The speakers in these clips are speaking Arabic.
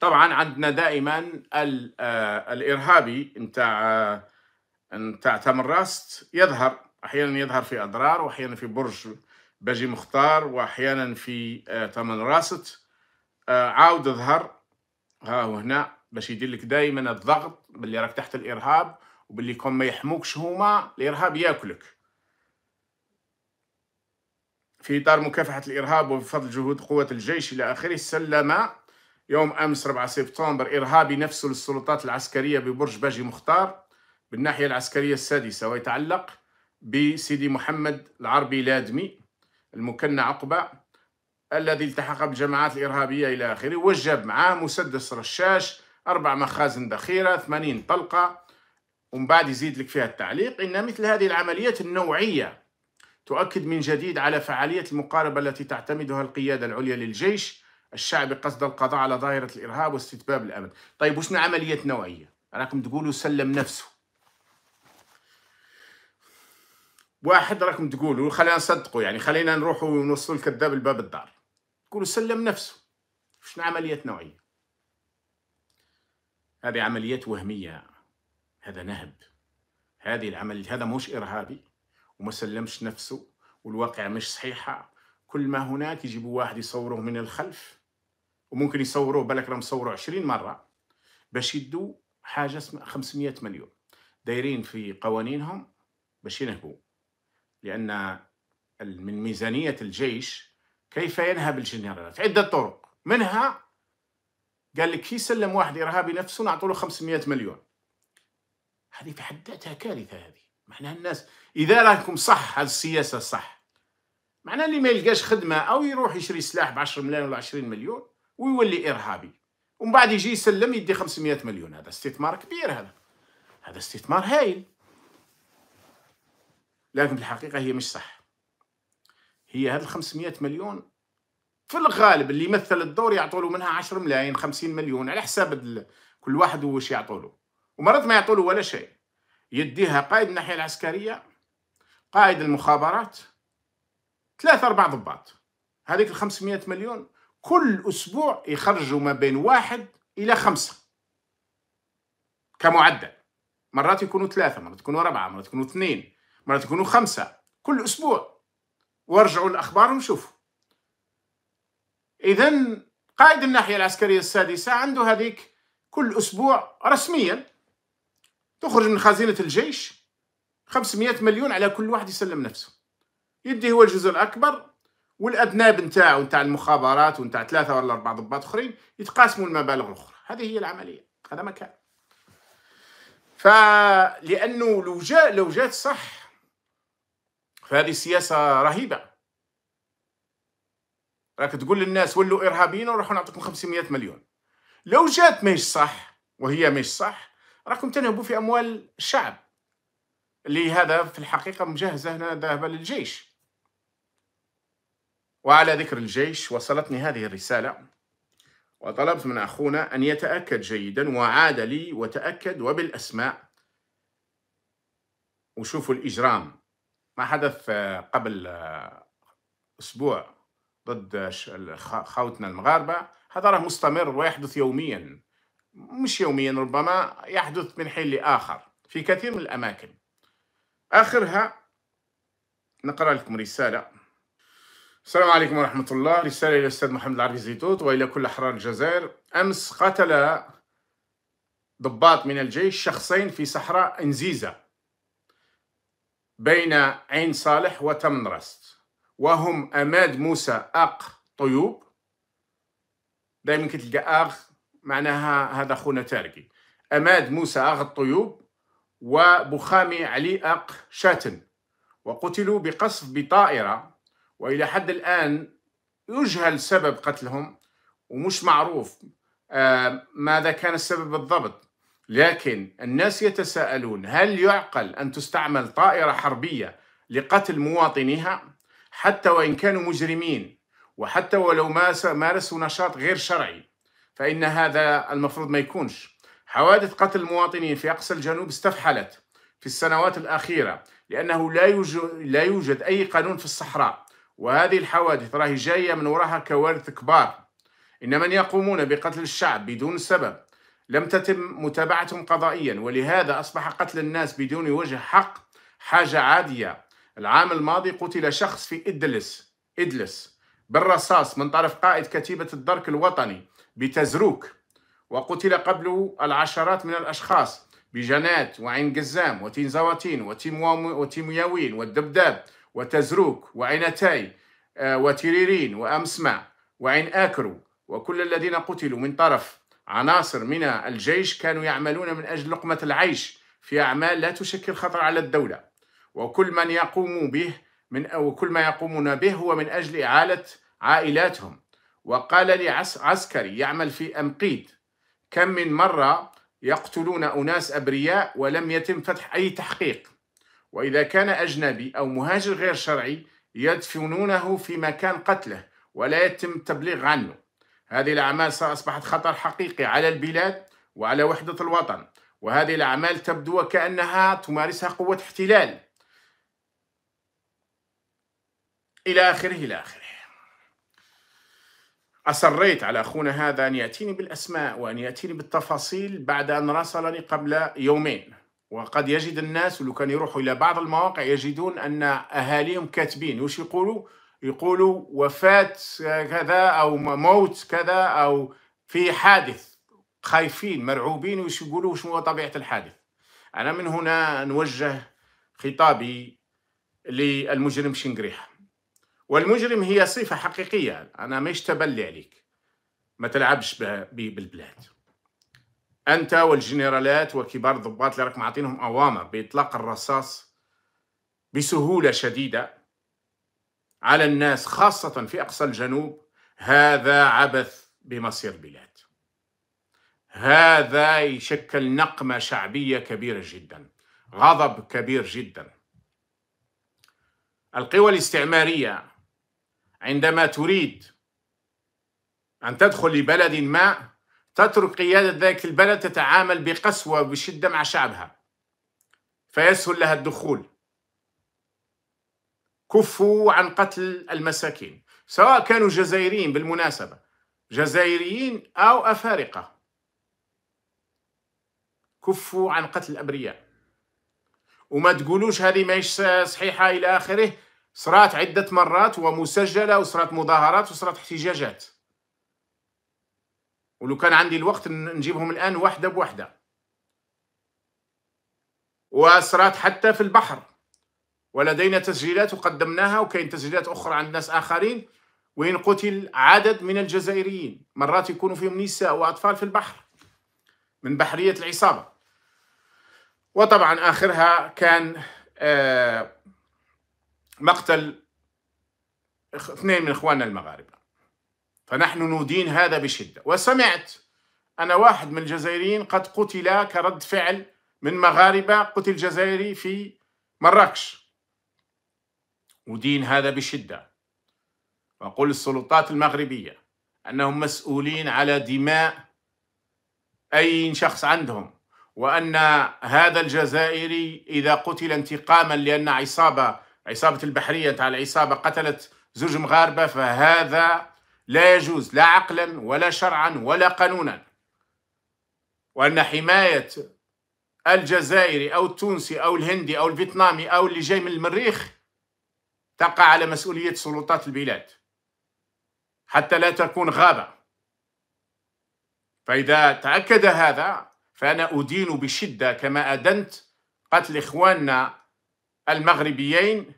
طبعا عندنا دائما آه، الارهابي نتاع آه، نتاع تمراست يظهر احيانا يظهر في اضرار واحيانا في برج باجي مختار واحيانا في آه، تمن عاود ظهر ها هنا باش يدير لك دائما الضغط باللي راك تحت الارهاب وباللي كون ما يحموكش هما الارهاب ياكلك في إطار مكافحة الإرهاب وبفضل جهود قوة الجيش إلى آخره سلم يوم أمس 4 سبتمبر إرهابي نفسه للسلطات العسكرية ببرج باجي مختار بالناحية العسكرية السادسة ويتعلق بسيدي محمد العربي لادمي المكنى عقبة الذي التحق بالجماعات الإرهابية إلى آخره وجب معاه مسدس رشاش أربع مخازن ذخيرة 80 طلقة ومن بعد يزيد لك فيها التعليق إن مثل هذه العمليات النوعية تؤكد من جديد على فعالية المقاربة التي تعتمدها القيادة العليا للجيش الشعبي قصد القضاء على ظاهرة الإرهاب واستتباب الأمن طيب وشنا عملية نوعية راكم تقولوا سلم نفسه واحد راكم تقولوا خلينا نصدقوا يعني خلينا نروحوا ونوصلوا الكذاب لباب الدار تقولوا سلم نفسه شنو عملية نوعية هذه عمليات وهمية هذا نهب هذه العملية هذا مش إرهابي وما سلمش نفسه والواقع مش صحيحة كل ما هناك يجيبوا واحد يصوره من الخلف وممكن يصوروه بالك راهم صوروا 20 مره باش يدوا حاجه اسمها 500 مليون دايرين في قوانينهم باش ينهبوا لان من ميزانيه الجيش كيف ينهب الجنرالات عده طرق منها قال لك يسلم واحد ارهابي نفسه نعطوا له 500 مليون هذه في حد ذاتها كارثه هذه معناها الناس اذا راكم صح هذه السياسه صح معناها اللي ما يلقاش خدمه او يروح يشري سلاح ب 10 ملايين ولا 20 مليون ويولي ارهابي ومن بعد يجي يسلم يدي 500 مليون هذا استثمار كبير هذا هذا استثمار هايل لكن في الحقيقه هي مش صح هي هذا 500 مليون في الغالب اللي يمثل الدور يعطوا منها 10 ملايين 50 مليون على حساب كل واحد واش يعطوا له ومرات ما يعطوا ولا شيء يديها قائد الناحيه العسكريه قائد المخابرات ثلاثة أربع ضباط هذيك ال 500 مليون كل أسبوع يخرجوا ما بين واحد إلى خمسة كمعدل مرات يكونوا ثلاثة مرات يكونوا أربعة مرات يكونوا اثنين مرات يكونوا خمسة كل أسبوع وارجعوا الأخبار ونشوفوا إذا قائد الناحية العسكرية السادسة عنده هذيك كل أسبوع رسميا تخرج من خزينة الجيش 500 مليون على كل واحد يسلم نفسه يدي هو الجزء الأكبر والاذناب نتاعو نتاع المخابرات ونتاع ثلاثه ولا اربعه ضباط اخرين يتقاسموا المبالغ الاخرى هذه هي العمليه هذا ما كان فلانه لو جاء لو جات صح فهذه سياسه رهيبه راك تقول للناس ولوا ارهابيين وراحوا نعطيكم 500 مليون لو جات ماهيش صح وهي ماهيش صح راكم تنهبوا في اموال الشعب اللي هذا في الحقيقه مجهزه هنا ذهب للجيش وعلى ذكر الجيش وصلتني هذه الرسالة وطلبت من أخونا أن يتأكد جيدا وعاد لي وتأكد وبالأسماء وشوفوا الإجرام ما حدث قبل أسبوع ضد خاوتنا المغاربة هذا راه مستمر ويحدث يوميا مش يوميا ربما يحدث من حين لآخر في كثير من الأماكن آخرها نقرأ لكم رسالة السلام عليكم ورحمة الله رسالة إلى الأستاذ محمد العربي زيتوت وإلى كل أحرار الجزائر أمس قتل ضباط من الجيش شخصين في صحراء إنزيزة بين عين صالح وتمنرست وهم أماد موسى أق طيوب دائما كتلقى أغ معناها هذا خونا تاركي أماد موسى أغ الطيوب وبخامي علي أق شاتن وقتلوا بقصف بطائرة والى حد الان يجهل سبب قتلهم ومش معروف آه، ماذا كان السبب بالضبط لكن الناس يتساءلون هل يعقل ان تستعمل طائره حربيه لقتل مواطنيها حتى وان كانوا مجرمين وحتى ولو مارسوا نشاط غير شرعي فان هذا المفروض ما يكونش حوادث قتل المواطنين في اقصى الجنوب استفحلت في السنوات الاخيره لانه لا يوجد لا يوجد اي قانون في الصحراء وهذه الحوادث راهي جاية من وراها كوارث كبار إن من يقومون بقتل الشعب بدون سبب لم تتم متابعتهم قضائيا ولهذا أصبح قتل الناس بدون وجه حق حاجة عادية العام الماضي قتل شخص في إدلس إدلس بالرصاص من طرف قائد كتيبة الدرك الوطني بتزروك وقتل قبله العشرات من الأشخاص بجنات وعين قزام وتين زواتين ياوين والدبداب وتزروك وعينتاي آه، وتيريرين وأمسمع وعين آكرو وكل الذين قتلوا من طرف عناصر من الجيش كانوا يعملون من أجل لقمة العيش في أعمال لا تشكل خطر على الدولة وكل من يقوم به من أو كل ما يقومون به هو من أجل إعالة عائلاتهم وقال لي عسكري يعمل في أمقيت كم من مرة يقتلون أناس أبرياء ولم يتم فتح أي تحقيق وإذا كان أجنبي أو مهاجر غير شرعي يدفنونه في مكان قتله ولا يتم التبليغ عنه هذه الأعمال أصبحت خطر حقيقي على البلاد وعلى وحدة الوطن وهذه الأعمال تبدو وكأنها تمارسها قوة احتلال إلى آخره إلى آخره أصريت على أخونا هذا أن يأتيني بالأسماء وأن يأتيني بالتفاصيل بعد أن راسلني قبل يومين وقد يجد الناس ولو كان يروحوا إلى بعض المواقع يجدون أن أهاليهم كاتبين وش يقولوا؟ يقولوا وفاة كذا أو موت كذا أو في حادث خايفين مرعوبين وش يقولوا وش هو طبيعة الحادث أنا من هنا نوجه خطابي للمجرم شنقريحة والمجرم هي صفة حقيقية أنا مش تبلي عليك ما تلعبش بالبلاد أنت والجنرالات وكبار الضباط اللي راك معطينهم أوامر بإطلاق الرصاص بسهولة شديدة على الناس خاصة في أقصى الجنوب هذا عبث بمصير البلاد هذا يشكل نقمة شعبية كبيرة جدا غضب كبير جدا القوى الاستعمارية عندما تريد أن تدخل لبلد ما تترك قيادة ذلك البلد تتعامل بقسوة وبشدة مع شعبها فيسهل لها الدخول كفوا عن قتل المساكين سواء كانوا جزائريين بالمناسبة جزائريين أو أفارقة كفوا عن قتل الأبرياء وما تقولوش هذه ماهيش صحيحة إلى آخره صرات عدة مرات ومسجلة وصرات مظاهرات وصرات احتجاجات ولو كان عندي الوقت نجيبهم الآن واحدة بواحدة وصرات حتى في البحر ولدينا تسجيلات وقدمناها وكاين تسجيلات أخرى عند ناس آخرين وين قتل عدد من الجزائريين مرات يكونوا فيهم نساء وأطفال في البحر من بحرية العصابة وطبعا آخرها كان آه، مقتل اثنين من إخواننا المغاربة فنحن ندين هذا بشدة وسمعت أنا واحد من الجزائريين قد قتل كرد فعل من مغاربة قتل جزائري في مراكش ودين هذا بشدة وأقول السلطات المغربية أنهم مسؤولين على دماء أي شخص عندهم وأن هذا الجزائري إذا قتل انتقاما لأن عصابة عصابة البحرية على العصابة قتلت زوج مغاربة فهذا لا يجوز لا عقلا ولا شرعا ولا قانونا وأن حماية الجزائري أو التونسي أو الهندي أو الفيتنامي أو اللي جاي من المريخ تقع على مسؤولية سلطات البلاد حتى لا تكون غابة فإذا تأكد هذا فأنا أدين بشدة كما أدنت قتل إخواننا المغربيين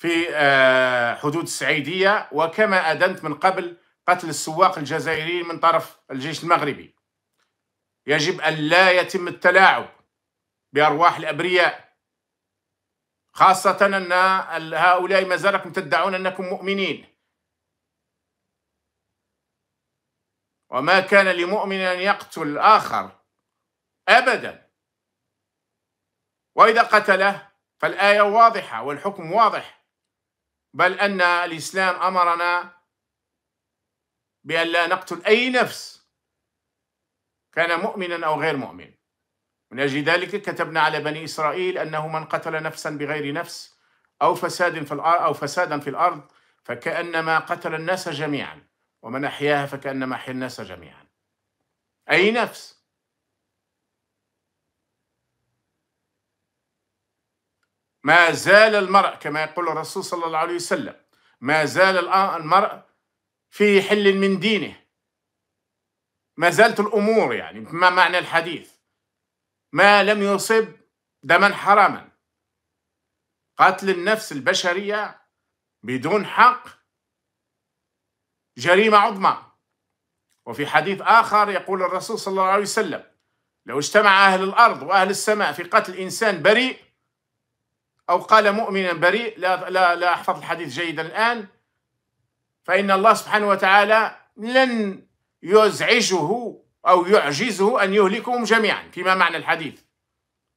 في آه، حدود السعيدية وكما أدنت من قبل قتل السواق الجزائريين من طرف الجيش المغربي يجب أن لا يتم التلاعب بأرواح الأبرياء خاصة أن هؤلاء ما زالكم تدعون أنكم مؤمنين وما كان لمؤمن أن يقتل آخر أبدا وإذا قتله فالآية واضحة والحكم واضح بل أن الإسلام أمرنا بأن لا نقتل أي نفس كان مؤمنا أو غير مؤمن من أجل ذلك كتبنا على بني إسرائيل أنه من قتل نفسا بغير نفس أو فساد في الأرض أو فسادا في الأرض فكأنما قتل الناس جميعا ومن أحياها فكأنما أحيا الناس جميعا أي نفس ما زال المرء كما يقول الرسول صلى الله عليه وسلم ما زال المرء في حل من دينه ما زالت الأمور يعني ما معنى الحديث ما لم يصب دما حراما قتل النفس البشرية بدون حق جريمة عظمى وفي حديث آخر يقول الرسول صلى الله عليه وسلم لو اجتمع أهل الأرض وأهل السماء في قتل إنسان بريء أو قال مؤمنا بريء لا, لا, لا أحفظ الحديث جيدا الآن فإن الله سبحانه وتعالى لن يزعجه أو يعجزه أن يهلكهم جميعا فيما معنى الحديث